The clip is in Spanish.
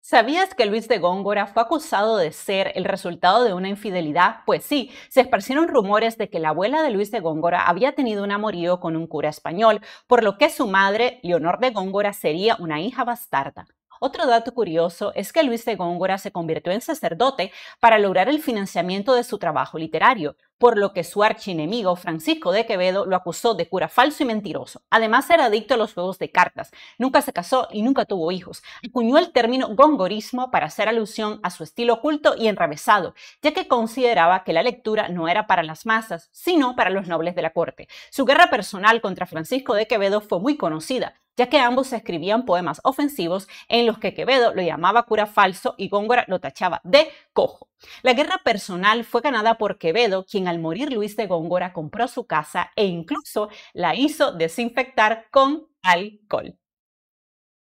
¿Sabías que Luis de Góngora fue acusado de ser el resultado de una infidelidad? Pues sí, se esparcieron rumores de que la abuela de Luis de Góngora había tenido un amorío con un cura español, por lo que su madre, Leonor de Góngora, sería una hija bastarda. Otro dato curioso es que Luis de Góngora se convirtió en sacerdote para lograr el financiamiento de su trabajo literario, por lo que su archienemigo Francisco de Quevedo lo acusó de cura falso y mentiroso. Además era adicto a los juegos de cartas, nunca se casó y nunca tuvo hijos. Acuñó el término gongorismo para hacer alusión a su estilo oculto y enravesado, ya que consideraba que la lectura no era para las masas, sino para los nobles de la corte. Su guerra personal contra Francisco de Quevedo fue muy conocida, ya que ambos escribían poemas ofensivos en los que Quevedo lo llamaba cura falso y Góngora lo tachaba de cojo. La guerra personal fue ganada por Quevedo, quien al morir Luis de Góngora compró su casa e incluso la hizo desinfectar con alcohol.